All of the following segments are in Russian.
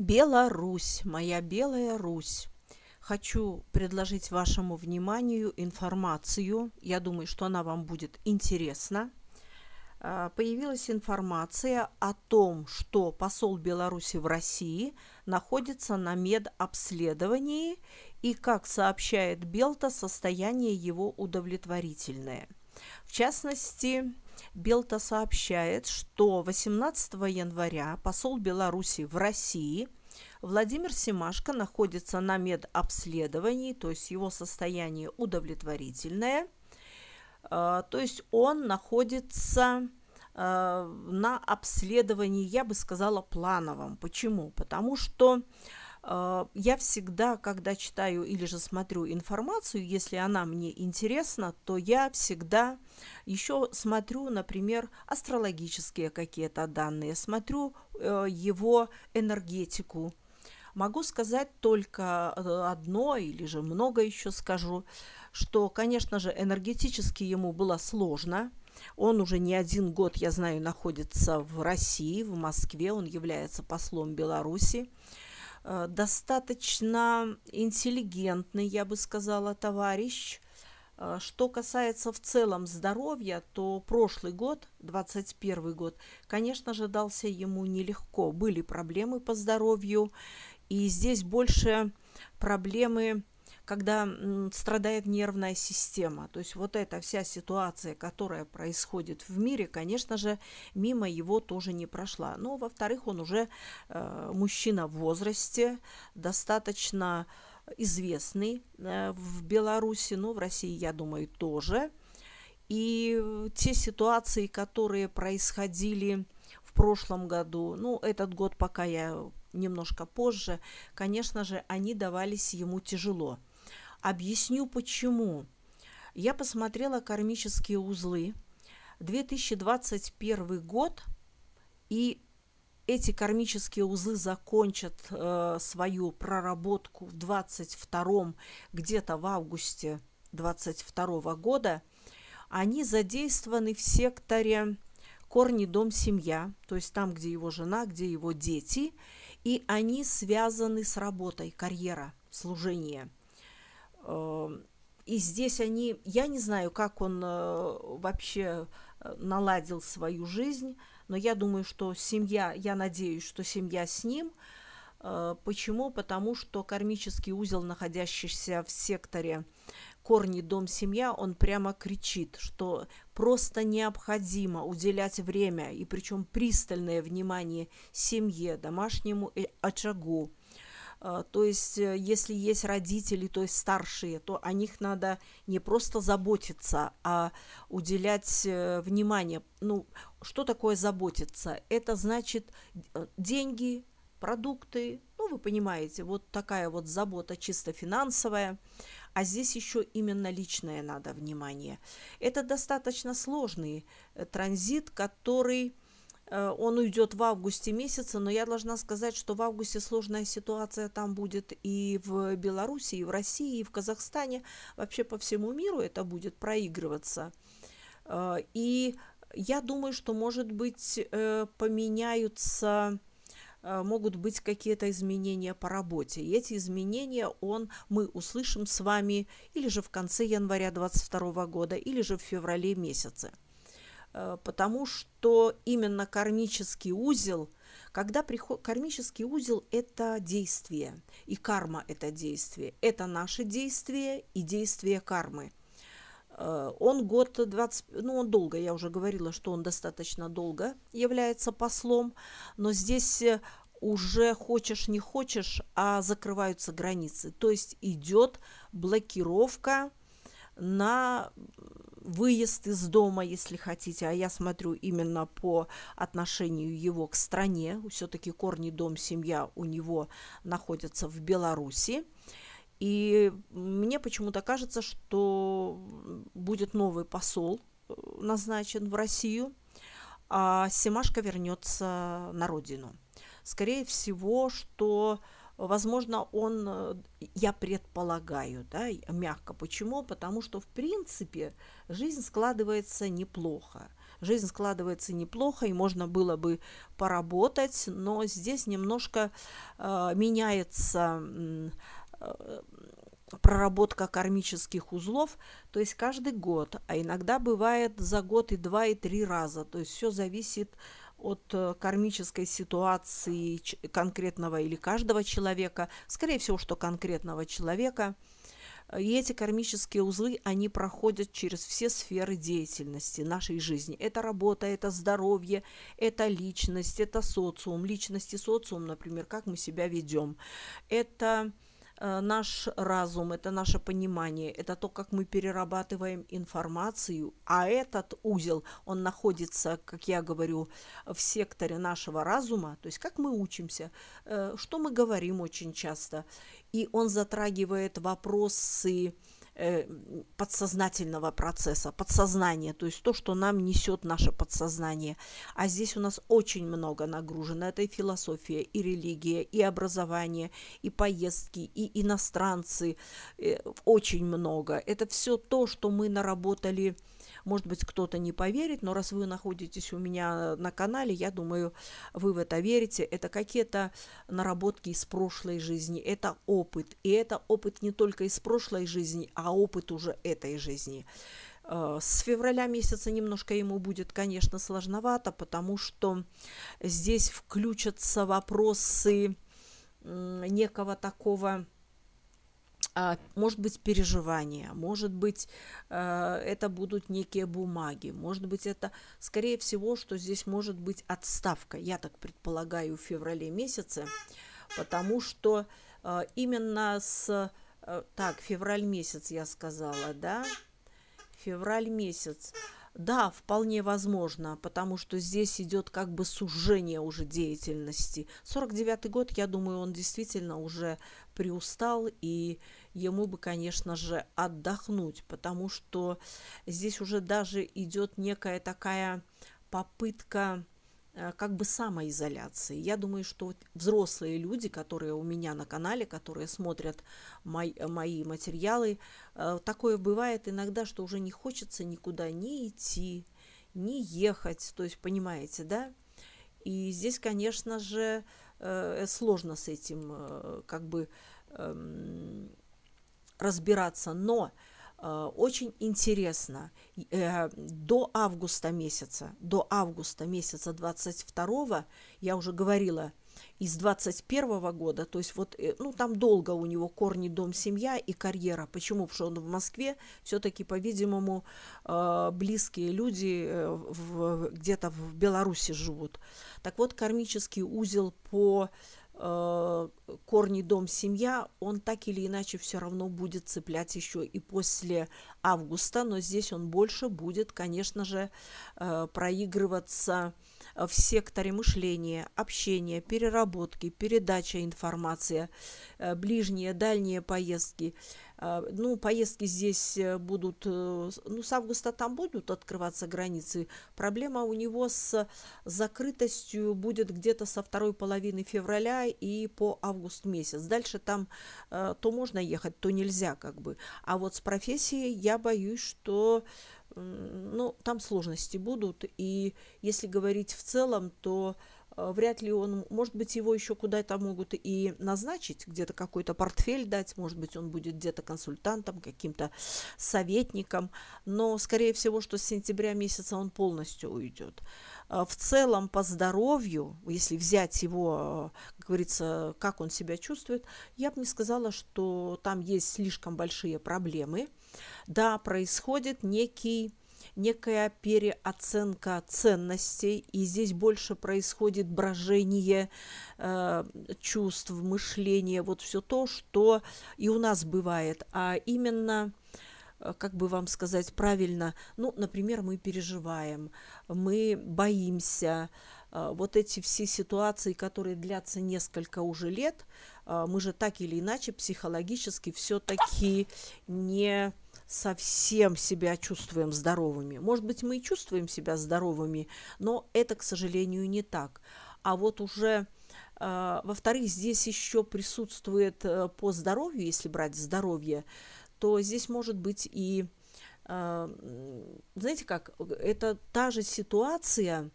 Беларусь, моя белая Русь. Хочу предложить вашему вниманию информацию. Я думаю, что она вам будет интересна. А, появилась информация о том, что посол Беларуси в России находится на медобследовании и, как сообщает Белта, состояние его удовлетворительное. В частности, Белта сообщает, что 18 января посол Беларуси в России Владимир Семашко находится на медобследовании, то есть его состояние удовлетворительное. А, то есть он находится а, на обследовании, я бы сказала, плановом. Почему? Потому что а, я всегда, когда читаю или же смотрю информацию, если она мне интересна, то я всегда еще смотрю, например, астрологические какие-то данные, смотрю э, его энергетику. Могу сказать только э, одно или же много еще скажу, что, конечно же, энергетически ему было сложно – он уже не один год, я знаю, находится в России, в Москве. Он является послом Беларуси. Э, достаточно интеллигентный, я бы сказала, товарищ. Э, что касается в целом здоровья, то прошлый год, 21 год, конечно же, дался ему нелегко. Были проблемы по здоровью, и здесь больше проблемы когда страдает нервная система. То есть вот эта вся ситуация, которая происходит в мире, конечно же, мимо его тоже не прошла. Но, во-вторых, он уже э, мужчина в возрасте, достаточно известный э, в Беларуси, но в России, я думаю, тоже. И э, те ситуации, которые происходили в прошлом году, ну, этот год пока я немножко позже, конечно же, они давались ему тяжело. Объясню почему. Я посмотрела «Кармические узлы», 2021 год, и эти кармические узлы закончат э, свою проработку в 22 где-то в августе 22 -го года. Они задействованы в секторе корни дом семья, то есть там, где его жена, где его дети, и они связаны с работой, карьера, служение – Эм, и здесь они, я не знаю, как он э, вообще э, наладил свою жизнь, но я думаю, что семья, я надеюсь, что семья с ним. Э, почему? Потому что кармический узел, находящийся в секторе корни дом семья, он прямо кричит, что просто необходимо уделять время и причем пристальное внимание семье, домашнему очагу, а, то есть, э, если есть родители, то есть старшие, то о них надо не просто заботиться, а уделять э, внимание. Ну, что такое заботиться? Это значит э, деньги, продукты, ну, вы понимаете, вот такая вот забота чисто финансовая, а здесь еще именно личное надо внимание. Это достаточно сложный транзит, который Э, он уйдет в августе месяце, но я должна сказать, что в августе сложная ситуация там будет и в Беларуси, и в России, и в Казахстане, вообще по всему миру это будет проигрываться. Э, и я думаю, что, может быть, э, поменяются могут быть какие-то изменения по работе. И эти изменения он, мы услышим с вами или же в конце января 2022 года, или же в феврале месяце. Э, потому что именно кармический узел, когда приходит кармический узел – это действие, и карма – это действие. Это наши действия и действие кармы. Э, он год 20, ну он долго, я уже говорила, что он достаточно долго является послом, но здесь э, уже хочешь не хочешь, а закрываются границы. То есть идет блокировка на выезд из дома, если хотите, а я смотрю именно по отношению его к стране. Все-таки корни дом, семья у него находятся в Беларуси. И мне почему-то кажется, что будет новый посол э, назначен в Россию, а Семашка вернется на родину. Скорее всего, что возможно, он, э, я предполагаю, да, мягко. Почему? Потому что, в принципе, жизнь складывается неплохо. Жизнь складывается неплохо, и можно было бы поработать, но здесь немножко э, меняется э, проработка кармических узлов, то есть каждый год, а иногда бывает за год и два, и три раза. То есть все зависит от от э, кармической ситуации конкретного или каждого человека, скорее всего, что конкретного человека. И эти кармические узлы, они проходят через все сферы деятельности нашей жизни. Это работа, это здоровье, это личность, это социум, личность и социум, например, как мы себя ведем. Это Э, наш разум, это наше понимание, это то, как мы перерабатываем информацию, а этот узел, он находится, как я говорю, в секторе нашего разума, то есть как мы учимся, э, что мы говорим очень часто, и он затрагивает вопросы, Э, подсознательного процесса, подсознания, то есть то, что нам несет наше подсознание. А здесь у нас очень много нагружено. Это и философия, и религия, и образование, и поездки, и иностранцы. Э, очень много. Это все то, что мы наработали может быть, кто-то не поверит, но раз вы находитесь у меня на канале, я думаю, вы в это верите. Это какие-то наработки из прошлой жизни, это опыт. И это опыт не только из прошлой жизни, а опыт уже этой жизни. Э, с февраля месяца немножко ему будет, конечно, сложновато, потому что здесь включатся вопросы некого такого а, может быть переживания, может быть э, это будут некие бумаги, может быть это, скорее всего, что здесь может быть отставка, я так предполагаю, в феврале месяце, потому что э, именно с Э, так, февраль месяц я сказала, да? Февраль месяц. Да, вполне возможно, потому что здесь идет как бы сужение уже деятельности. 49-й год, я думаю, он действительно уже приустал, и ему бы, конечно же, отдохнуть, потому что здесь уже даже идет некая такая попытка Э, как бы самоизоляции. Я думаю, что взрослые люди, которые у меня на канале, которые смотрят мои, э, мои материалы, э, такое бывает иногда, что уже не хочется никуда не идти, не ехать, то есть понимаете, да? И здесь, конечно же, сложно с этим как бы эм, разбираться, но Э, очень интересно. Э, до августа месяца, до августа месяца 22 я уже говорила, из 21 года, то есть вот, э, ну, там долго у него корни, дом, семья и карьера. Почему? Потому что он в Москве, все-таки, по-видимому, близкие люди где-то в Беларуси живут. Так вот, кармический узел по Э, корни дом семья, он так или иначе все равно будет цеплять еще и после августа, но здесь он больше будет, конечно же, э, проигрываться в секторе мышления, общения, переработки, передача информации, э, ближние, дальние поездки – а, ну, поездки здесь э, будут, э, ну, с августа там будут открываться границы. Проблема у него с закрытостью будет где-то со второй половины февраля и по август месяц. Дальше там э, то можно ехать, то нельзя как бы. А вот с профессией я боюсь, что ну, там сложности будут. И если говорить в целом, то Э, вряд ли он, может быть, его еще куда-то могут и назначить, где-то какой-то портфель дать, может быть, он будет где-то консультантом, каким-то советником, но, скорее всего, что с сентября месяца он полностью уйдет. Э, в целом, по здоровью, если взять его, э, как говорится, как он себя чувствует, я бы не сказала, что там есть слишком большие проблемы. Да, происходит некий некая переоценка ценностей, и здесь больше происходит брожение э, чувств, мышления, вот все то, что и у нас бывает, а именно э, как бы вам сказать правильно, ну, например, мы переживаем, мы боимся, э, вот эти все ситуации, которые длятся несколько уже лет, э, мы же так или иначе психологически все-таки не совсем себя чувствуем здоровыми. Может быть, мы и чувствуем себя здоровыми, но это, к сожалению, не так. А вот уже, э, во-вторых, здесь еще присутствует э, по здоровью, если брать здоровье, то здесь может быть и, э, знаете как, это та же ситуация,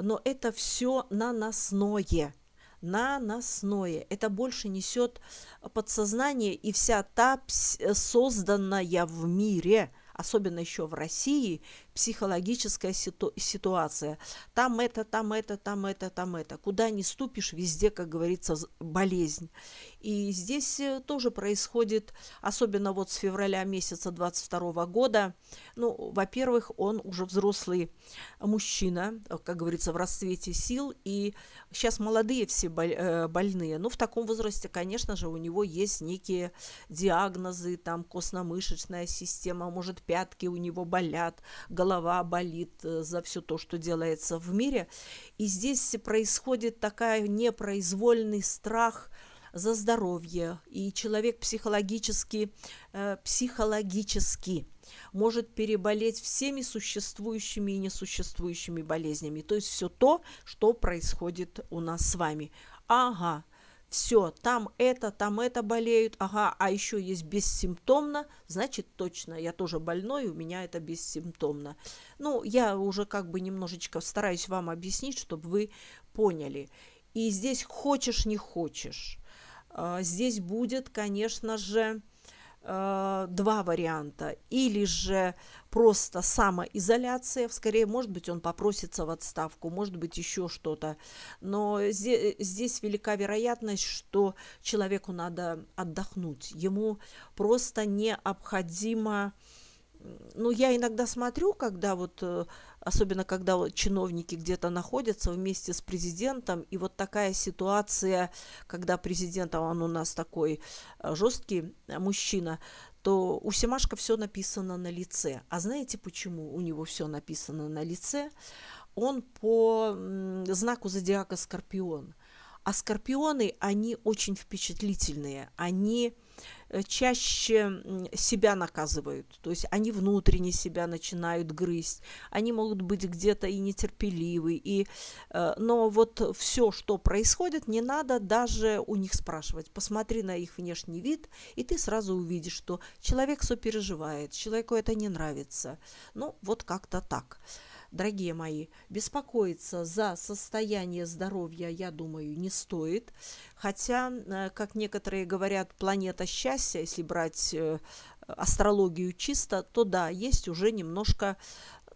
но это все наносное – наносное. Это больше несет подсознание и вся та созданная в мире, особенно еще в России, психологическая ситу- ситуация. Там это, там это, там это, там это. Куда не ступишь, везде, как говорится, болезнь. И здесь э, тоже происходит, особенно вот с февраля месяца 22 года, ну, во-первых, он уже взрослый мужчина, э, как говорится, в расцвете сил, и сейчас молодые все э, больные, но ну, в таком возрасте, конечно же, у него есть некие диагнозы, там, костно-мышечная система, может, пятки у него болят, голова голова болит э, за все то, что делается в мире. И здесь происходит такая непроизвольный страх за здоровье, и человек психологически, э, психологически может переболеть всеми существующими и несуществующими болезнями, то есть все то, что происходит у нас с вами. Ага, все, там это, там это болеют, ага, а еще есть бессимптомно, значит точно, я тоже больной, у меня это бессимптомно. Ну, я уже как бы немножечко стараюсь вам объяснить, чтобы вы поняли. И здесь хочешь, не хочешь, а, здесь будет, конечно же, э, два варианта. Или же просто самоизоляция, скорее, может быть, он попросится в отставку, может быть, еще что-то. Но здесь, здесь велика вероятность, что человеку надо отдохнуть. Ему просто необходимо... Э, ну, я иногда смотрю, когда вот, э, особенно когда вот чиновники где-то находятся вместе с президентом, и вот такая ситуация, когда президент, а он у нас такой э, жесткий э, мужчина, то у Семашка все написано на лице. А знаете, почему у него все написано на лице? Он по знаку зодиака Скорпион. А скорпионы, они очень впечатлительные, они Э, чаще себя наказывают, то есть они внутренне себя начинают грызть, они могут быть где-то и нетерпеливы, и, э, но вот все, что происходит, не надо даже у них спрашивать. Посмотри на их внешний вид, и ты сразу увидишь, что человек переживает, человеку это не нравится. Ну, вот как-то так дорогие мои, беспокоиться за состояние здоровья, я думаю, не стоит. Хотя, э, как некоторые говорят, планета счастья, если брать э, астрологию чисто, то да, есть уже немножко,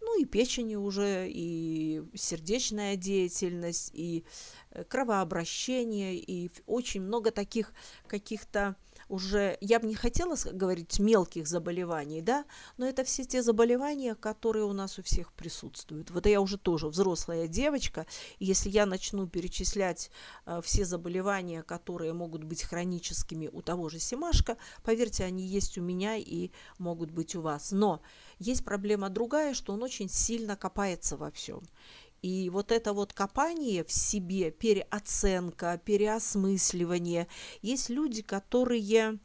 ну и печени уже, и сердечная деятельность, и э, кровообращение, и очень много таких каких-то уже, я бы не хотела говорить мелких заболеваний, да, но это все те заболевания, которые у нас у всех присутствуют. Вот я уже тоже взрослая девочка, и если я начну перечислять э, все заболевания, которые могут быть хроническими у того же Симашка, поверьте, они есть у меня и могут быть у вас. Но есть проблема другая, что он очень сильно копается во всем. И вот это вот копание в себе, переоценка, переосмысливание. Есть люди, которые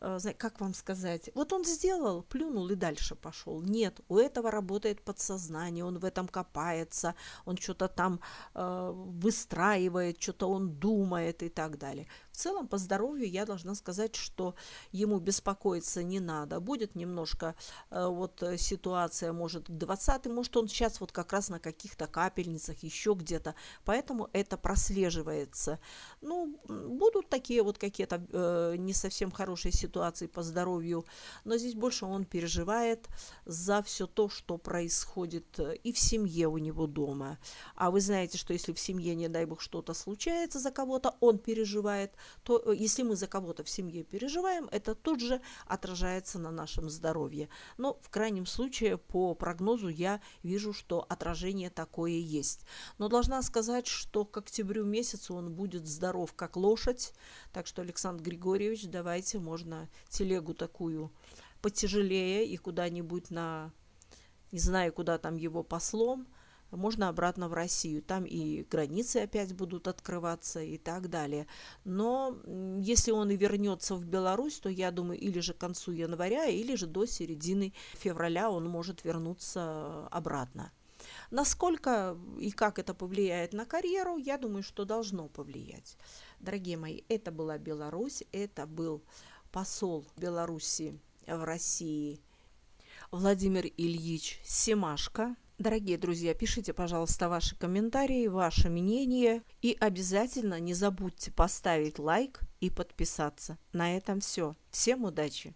э, как вам сказать, вот он сделал, плюнул и дальше пошел. Нет, у этого работает подсознание, он в этом копается, он что-то там э, выстраивает, что-то он думает и так далее. В целом по здоровью я должна сказать, что ему беспокоиться не надо. Будет немножко э, вот э, ситуация, может, к 20 может, он сейчас вот как раз на каких-то капельницах, еще где-то. Поэтому это прослеживается. Ну, будут такие вот какие-то э, не совсем хорошие ситуации по здоровью, но здесь больше он переживает за все то, что происходит э, и в семье у него дома. А вы знаете, что если в семье, не дай бог, что-то случается за кого-то, он переживает, то э, если мы за кого-то в семье переживаем, это тут же отражается на нашем здоровье. Но в крайнем случае по прогнозу я вижу, что отражение такое есть. Но должна сказать, что к октябрю месяцу он будет здоров как лошадь. Так что, Александр Григорьевич, давайте можно телегу такую потяжелее и куда-нибудь на не знаю, куда там его послом, можно обратно в Россию. Там и границы опять будут открываться и так далее. Но если он и вернется в Беларусь, то я думаю, или же к концу января, или же до середины февраля он может вернуться обратно. Насколько и как это повлияет на карьеру, я думаю, что должно повлиять. Дорогие мои, это была Беларусь, это был посол Беларуси в России Владимир Ильич Семашко. Дорогие друзья, пишите, пожалуйста, ваши комментарии, ваше мнение и обязательно не забудьте поставить лайк и подписаться. На этом все. Всем удачи!